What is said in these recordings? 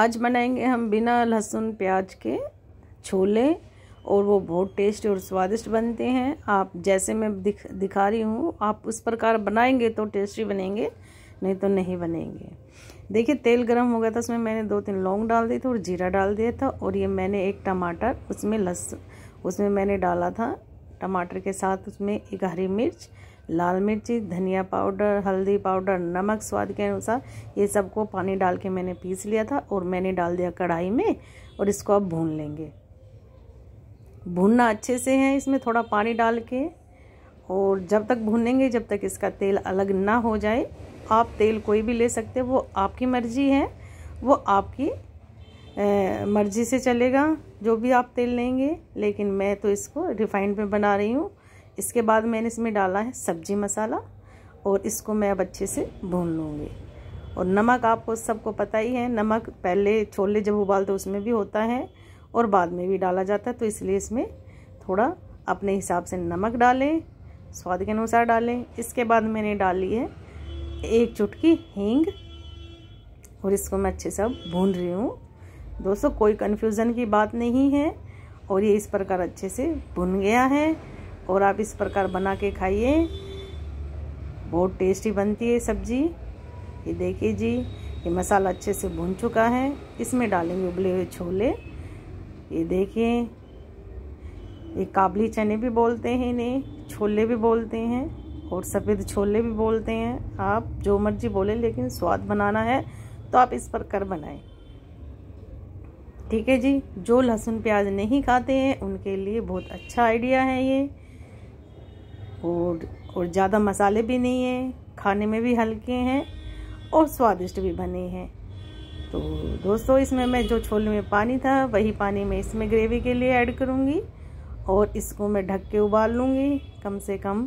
आज बनाएंगे हम बिना लहसुन प्याज के छोले और वो बहुत टेस्ट और स्वादिष्ट बनते हैं आप जैसे मैं दिख दिखा रही हूँ आप उस प्रकार बनाएंगे तो टेस्टी बनेंगे नहीं तो नहीं बनेंगे देखिए तेल गर्म हो गया था उसमें मैंने दो तीन लौंग डाल दी थी और जीरा डाल दिया था और ये मैंने एक टमाटर उसमें लहसुन उसमें मैंने डाला था टमाटर के साथ उसमें एक हरी मिर्च लाल मिर्ची धनिया पाउडर हल्दी पाउडर नमक स्वाद के अनुसार ये सबको पानी डाल के मैंने पीस लिया था और मैंने डाल दिया कढ़ाई में और इसको अब भून लेंगे भूनना अच्छे से है इसमें थोड़ा पानी डाल के और जब तक भूनेंगे जब तक इसका तेल अलग ना हो जाए आप तेल कोई भी ले सकते हैं वो आपकी मर्ज़ी है वो आपकी मर्जी से चलेगा जो भी आप तेल लेंगे लेकिन मैं तो इसको रिफाइंड में बना रही हूँ इसके बाद मैंने इसमें डाला है सब्जी मसाला और इसको मैं अब अच्छे से भून लूँगी और नमक आपको सबको पता ही है नमक पहले छोले जब उबालते उसमें भी होता है और बाद में भी डाला जाता है तो इसलिए इसमें थोड़ा अपने हिसाब से नमक डालें स्वाद के अनुसार डालें इसके बाद मैंने डाली है एक चुटकी हींग और इसको मैं अच्छे से भून रही हूँ दोस्तों कोई कन्फ्यूज़न की बात नहीं है और ये इस प्रकार अच्छे से भुन गया है और आप इस प्रकार बना के खाइए बहुत टेस्टी बनती है सब्ज़ी ये देखिए जी ये मसाला अच्छे से भुन चुका है इसमें डालेंगे उबले हुए छोले ये देखिए ये काबली चने भी बोलते हैं इन्हें छोले भी बोलते हैं और सफ़ेद छोले भी बोलते हैं आप जो मर्जी बोले लेकिन स्वाद बनाना है तो आप इस प्रकार बनाएं ठीक है जी जो लहसुन प्याज नहीं खाते हैं उनके लिए बहुत अच्छा आइडिया है ये और और ज़्यादा मसाले भी नहीं हैं खाने में भी हल्के हैं और स्वादिष्ट भी बने हैं तो दोस्तों इसमें मैं जो छोले में पानी था वही पानी मैं इसमें ग्रेवी के लिए ऐड करूँगी और इसको मैं ढक के उबाल लूँगी कम से कम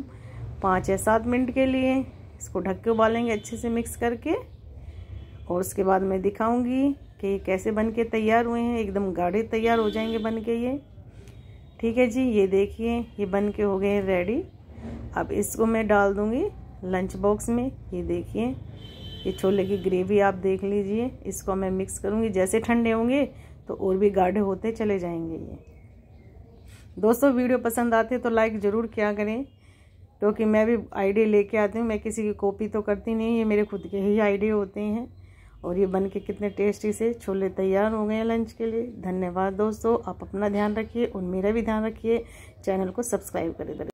पाँच या सात मिनट के लिए इसको ढक के उबालेंगे अच्छे से मिक्स करके और उसके बाद मैं दिखाऊँगी कि ये कैसे बन के तैयार हुए हैं एकदम गाढ़े तैयार हो जाएंगे बन के ये ठीक है जी ये देखिए ये बन के हो गए हैं रेडी अब इसको मैं डाल दूँगी लंच बॉक्स में ये देखिए ये छोले की ग्रेवी आप देख लीजिए इसको मैं मिक्स करूँगी जैसे ठंडे होंगे तो और भी गाढ़े होते चले जाएंगे ये दोस्तों वीडियो पसंद आते तो लाइक ज़रूर किया करें क्योंकि तो मैं भी आइडिया लेके आती हूँ मैं किसी की कॉपी तो करती नहीं ये मेरे खुद के ही आइडिया होते हैं और ये बन के कितने टेस्टी से छोले तैयार हो गए हैं लंच के लिए धन्यवाद दोस्तों आप अपना ध्यान रखिए और मेरा भी ध्यान रखिए चैनल को सब्सक्राइब करें